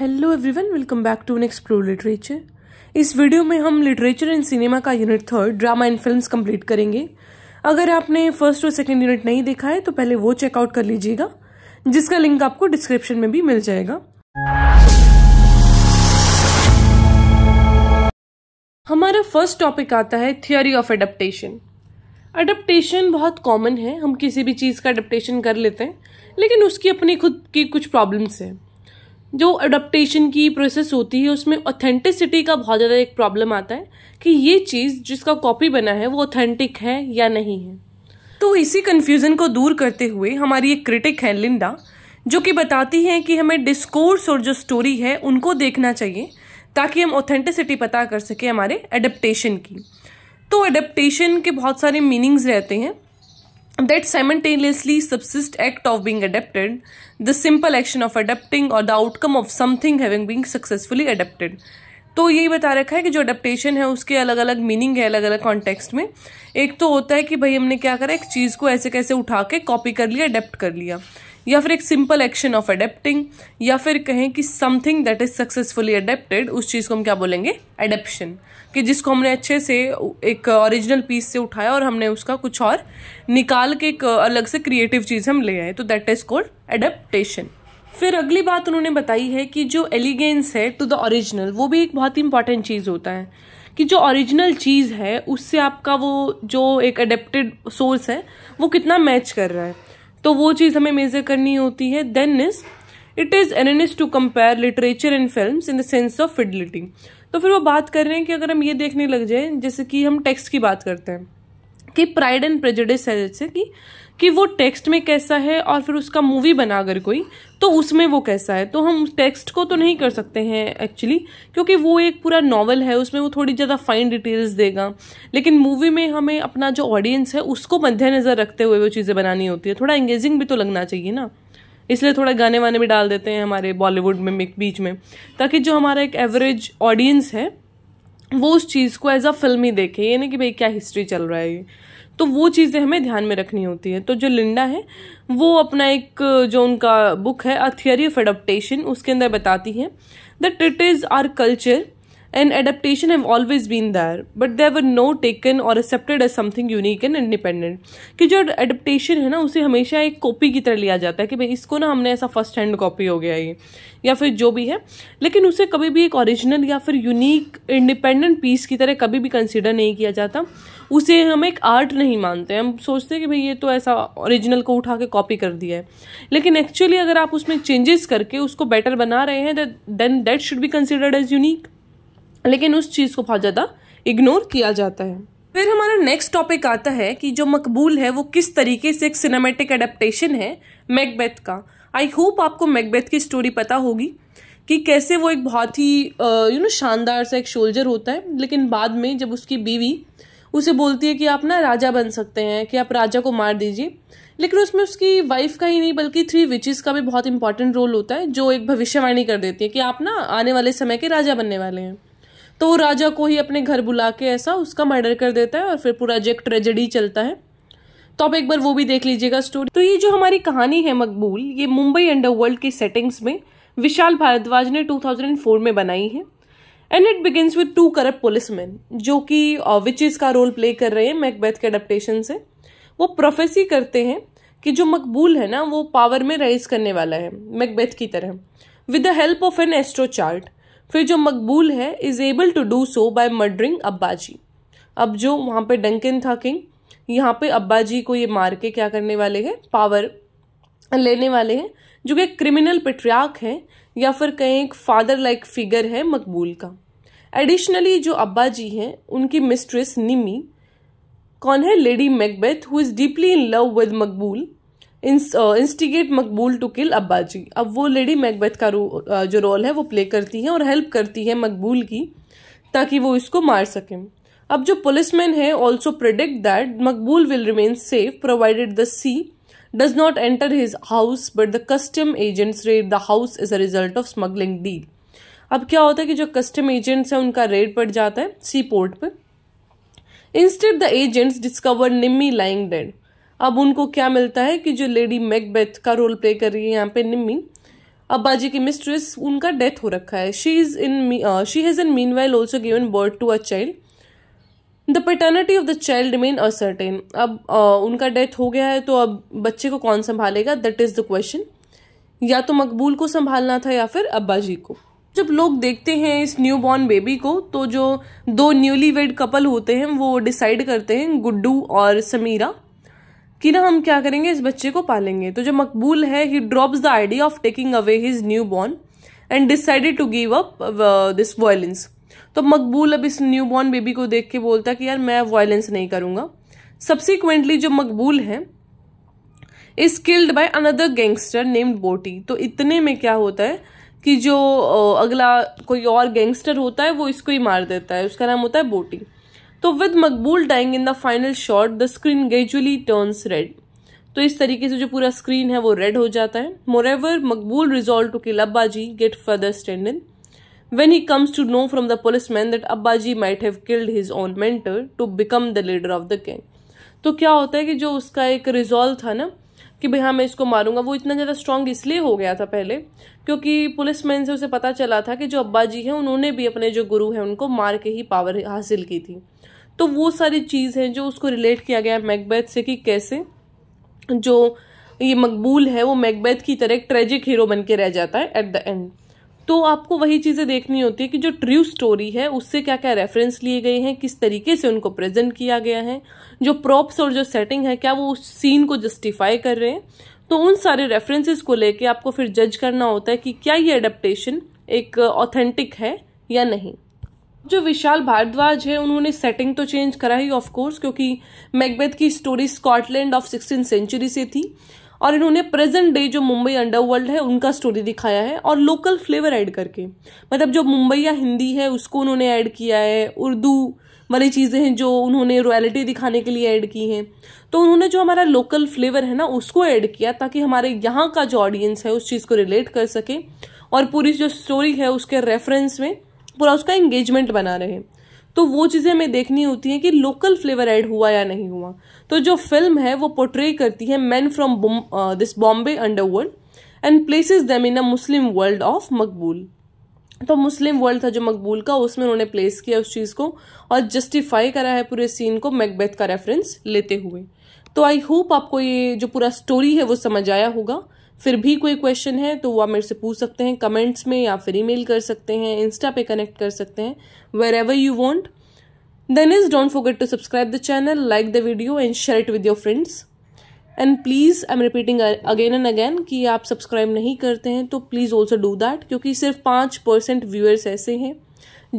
hello everyone welcome back to an explore literature इस video में हम लिटरेचर एंड सिनेमा का unit third drama and films complete करेंगे अगर आपने फर्स्ट और सेकेंड यूनिट नहीं देखा है तो पहले वो चेकआउट कर लीजिएगा जिसका लिंक आपको डिस्क्रिप्शन में भी मिल जाएगा हमारा फर्स्ट टॉपिक आता है थियोरी ऑफ एडप्टेशन अडप्टेशन बहुत कॉमन है हम किसी भी चीज़ का अडप्टेशन कर लेते हैं लेकिन उसकी अपनी खुद की कुछ प्रॉब्लम्स हैं जो अडोप्टेशन की प्रोसेस होती है उसमें ऑथेंटिसिटी का बहुत ज़्यादा एक प्रॉब्लम आता है कि ये चीज़ जिसका कॉपी बना है वो ऑथेंटिक है या नहीं है तो इसी कन्फ्यूज़न को दूर करते हुए हमारी एक क्रिटिक है लिंडा जो कि बताती हैं कि हमें डिस्कोर्स और जो स्टोरी है उनको देखना चाहिए ताकि हम ऑथेंटिसिटी पता कर सकें हमारे एडप्टेशन की तो एडप्टेशन के बहुत सारे मीनिंग्स रहते हैं that simultaneously subsist act of being adapted the simple action of adapting or the outcome of something having been successfully adapted तो यही बता रखा है कि जो अडेप्टेशन है उसके अलग अलग मीनिंग है अलग अलग कॉन्टेक्स्ट में एक तो होता है कि भाई हमने क्या करा एक चीज़ को ऐसे कैसे उठा के कॉपी कर लिया अडेप्ट कर लिया या फिर एक सिंपल एक्शन ऑफ अडेप्टिंग या फिर कहें कि something that is successfully adapted उस चीज़ को हम क्या बोलेंगे एडेप्शन कि जिसको हमने अच्छे से एक ओरिजिनल पीस से उठाया और हमने उसका कुछ और निकाल के एक अलग से क्रिएटिव चीज़ हम ले आए तो दैट इज कॉल्ड एडेप्टेशन फिर अगली बात उन्होंने बताई है कि जो एलिगेंस है टू द ओरिजिनल वो भी एक बहुत ही इंपॉर्टेंट चीज़ होता है कि जो ओरिजिनल चीज़ है उससे आपका वो जो एक अडेप्टेड सोर्स है वो कितना मैच कर रहा है तो वो चीज़ हमें मेजर करनी होती है देन इज इट इज़ एनिस to compare literature and film in the sense of fidelity तो फिर वो बात कर रहे हैं कि अगर हम ये देखने लग जाए जैसे कि हम टेक्स्ट की बात करते हैं कि प्राइड एंड प्रेजडिस है जैसे कि कि वो टेक्स्ट में कैसा है और फिर उसका मूवी बना अगर कोई तो उसमें वो कैसा है तो हम टेक्स्ट को तो नहीं कर सकते हैं एक्चुअली क्योंकि वो एक पूरा नॉवल है उसमें वो थोड़ी ज़्यादा फाइन डिटेल्स देगा लेकिन मूवी में हमें अपना जो ऑडियंस है उसको मद्देनज़र रखते हुए वो चीज़ें बनानी होती है थोड़ा एंगेजिंग भी तो लगना चाहिए ना इसलिए थोड़ा गाने वाने भी डाल देते हैं हमारे बॉलीवुड में बीच में ताकि जो हमारा एक एवरेज ऑडियंस है वो उस चीज़ को एज अ फिल्म ही देखे ये नहीं कि भाई क्या हिस्ट्री चल रहा है तो वो चीज़ें हमें ध्यान में रखनी होती है तो जो लिंडा है वो अपना एक जो उनका बुक है अ थियरी ऑफ एडप्टेशन उसके अंदर बताती है that it is are culture and adaptation have always been there but there were no taken और accepted as something unique and independent कि जो एडेप्टेशन है ना उसे हमेशा एक कॉपी की तरह लिया जाता है कि भाई इसको ना हमने ऐसा फर्स्ट हैंड कॉपी हो गया ये या फिर जो भी है लेकिन उसे कभी भी एक ओरिजिनल या फिर यूनिक इंडिपेंडेंट पीस की तरह कभी भी कंसिडर नहीं किया जाता उसे हम एक आर्ट नहीं मानते हम सोचते हैं कि भाई ये तो ऐसा ओरिजिनल को उठा के कॉपी कर दिया है लेकिन एक्चुअली अगर आप उसमें चेंजेस करके उसको बेटर बना रहे हैं then that should be considered as unique लेकिन उस चीज़ को बहुत ज़्यादा इग्नोर किया जाता है फिर हमारा नेक्स्ट टॉपिक आता है कि जो मकबूल है वो किस तरीके से एक सिनेमेटिक अडेप्टेशन है मैकबेथ का आई होप आपको मैकबेथ की स्टोरी पता होगी कि कैसे वो एक बहुत ही यू नो शानदार सा एक शोल्जर होता है लेकिन बाद में जब उसकी बीवी उसे बोलती है कि आप ना राजा बन सकते हैं कि आप राजा को मार दीजिए लेकिन उसमें उसकी वाइफ का ही नहीं बल्कि थ्री विचेस का भी बहुत इंपॉर्टेंट रोल होता है जो एक भविष्यवाणी कर देती है कि आप ना आने वाले समय के राजा बनने वाले हैं तो राजा को ही अपने घर बुला के ऐसा उसका मर्डर कर देता है और फिर पूरा जो ट्रेजेडी चलता है तो आप एक बार वो भी देख लीजिएगा स्टोरी तो ये जो हमारी कहानी है मकबूल ये मुंबई अंडरवर्ल्ड की सेटिंग्स में विशाल भारद्वाज ने 2004 में बनाई है and it begins with two corrupt policeman जो कि विचेस uh, का रोल प्ले कर रहे हैं मैकबैथ के अडेप्टेशन से वो प्रोफेसी करते हैं कि जो मकबूल है ना वो पावर में राइज करने वाला है मैकबेथ की तरह with the help of an astro chart फिर जो मकबूल है is able to do so by murdering अब्बा जी अब जो वहाँ पे डंकन था किंग यहाँ पे जी को ये मार के क्या करने वाले हैं पावर लेने वाले हैं जो कि क्रिमिनल पेट्रियाक हैं या फिर कहें एक फादर लाइक फिगर है मकबूल का एडिशनली जो अब्बा जी हैं उनकी मिस्ट्रेस निमी कौन है lady Macbeth who is deeply in love with Maqbool instigate Maqbool to kill अब्बाजी अब वो लेडी मैकबेथ का रो, जो रोल है वो प्ले करती हैं और हेल्प करती है मकबूल की ताकि वो इसको मार सकें अब जो पुलिसमैन है also predict that Maqbool will remain safe provided the sea does not enter his house but the custom agents raid the house is a result of smuggling deal अब क्या होता है कि जो कस्टम एजेंट्स हैं उनका रेड पड़ जाता है सी पोर्ट पर instead the agents discover Nimmi lying dead अब उनको क्या मिलता है कि जो लेडी मैकबेथ का रोल प्ले कर रही है यहाँ पे निम्मी अब्बाजी की मिस्ट्रेस उनका डेथ हो रखा है she is in she has in mean well also given birth to a child the paternity of the child remain uncertain अब uh, उनका डेथ हो गया है तो अब बच्चे को कौन संभालेगा दैट इज़ द क्वेश्चन या तो मकबूल को संभालना था या फिर अब्बा जी को जब लोग देखते हैं इस न्यू बॉर्न बेबी को तो जो दो न्यूली वेड कपल होते हैं वो डिसाइड करते हैं गुड्डू और समीरा कि ना हम क्या करेंगे इस बच्चे को पालेंगे तो जो मकबूल है he drops the idea of taking away his new born and decided to give up this violence तो मकबूल अब इस न्यू बॉर्न बेबी को देख के बोलता कि यार मैं वायलेंस नहीं करूंगा सब्सिक्वेंटली जो मकबूल है is killed by another gangster named Boti तो इतने में क्या होता है कि जो uh, अगला कोई और गैंगस्टर होता है वो इसको ही मार देता है उसका नाम होता है बोटी तो with Maqbool dying in the final shot the screen gradually turns red तो इस तरीके से जो पूरा स्क्रीन है वो रेड हो जाता है moreover Maqbool resolve to kill अब्बाजी get further stand in he comes to know from the police man that अब्बाजी might have killed his own mentor to become the leader of the gang तो क्या होता है कि जो उसका एक रिजॉल्व था ना कि भाई हाँ मैं इसको मारूंगा वो इतना ज़्यादा स्ट्रांग इसलिए हो गया था पहले क्योंकि पुलिस मैन से उसे पता चला था कि जो अब्बा जी हैं उन्होंने भी अपने जो गुरु हैं उनको मार के ही पावर हासिल की थी तो वो सारी चीज़ है जो उसको रिलेट किया गया है मैकबैथ से कि कैसे जो ये मकबूल है वो मैकबैथ की तरह एक ट्रेजिक हीरो बन के रह जाता है एट द एंड तो आपको वही चीज़ें देखनी होती है कि जो ट्रू स्टोरी है उससे क्या क्या रेफरेंस लिए गए हैं किस तरीके से उनको प्रेजेंट किया गया है जो प्रॉप्स और जो सेटिंग है क्या वो उस सीन को जस्टिफाई कर रहे हैं तो उन सारे रेफरेंसेस को लेके आपको फिर जज करना होता है कि क्या ये अडेप्टेशन एक ऑथेंटिक है या नहीं जो विशाल भारद्वाज है उन्होंने सेटिंग तो चेंज करा ही ऑफ कोर्स क्योंकि मैकबेथ की story Scotland of sixteen century से थी और इन्होंने प्रेजेंट डे जो मुंबई अंडरवर्ल्ड है उनका स्टोरी दिखाया है और लोकल फ्लेवर ऐड करके मतलब जो मुंबई या हिंदी है उसको उन्होंने ऐड किया है उर्दू वाली चीज़ें हैं जो उन्होंने रॉयलिटी दिखाने के लिए ऐड की हैं तो उन्होंने जो हमारा लोकल फ्लेवर है ना उसको ऐड किया ताकि हमारे यहाँ का जो ऑडियंस है उस चीज़ को रिलेट कर सके और पूरी जो स्टोरी है उसके रेफरेंस में पूरा उसका एंगेजमेंट बना रहे तो वो चीज़ें हमें देखनी होती हैं कि लोकल फ्लेवर ऐड हुआ या नहीं हुआ तो जो फिल्म है वो पोर्ट्रे करती है man from this Bombay underworld and places them in a Muslim world of Maqbool तो मुस्लिम वर्ल्ड था जो मकबूल का उसमें उन्होंने प्लेस किया उस चीज़ को और जस्टिफाई करा है पूरे सीन को मैकबेथ का रेफरेंस लेते हुए तो आई होप आपको ये जो पूरा स्टोरी है वो समझ आया होगा फिर भी कोई क्वेश्चन है तो वो आप मेरे से पूछ सकते हैं कमेंट्स में या फिर ईमेल कर सकते हैं इंस्टा पे कनेक्ट कर सकते हैं wherever you want then is don't forget to subscribe the channel like the video and share it with your friends and please I am repeating again and again कि आप subscribe नहीं करते हैं तो please also do that क्योंकि सिर्फ पाँच percent viewers ऐसे हैं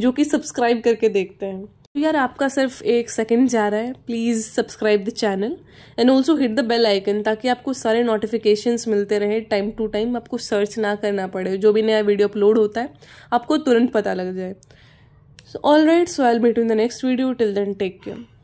जो कि सब्सक्राइब करके देखते हैं तो यार आपका सिर्फ एक सेकंड जा रहा है please subscribe the channel and also hit the bell icon ताकि आपको सारे नोटिफिकेशंस मिलते रहे टाइम टू टाइम आपको सर्च ना करना पड़े जो भी नया वीडियो अपलोड होता है आपको तुरंत पता लग जाए so all right so I between the next video till then take care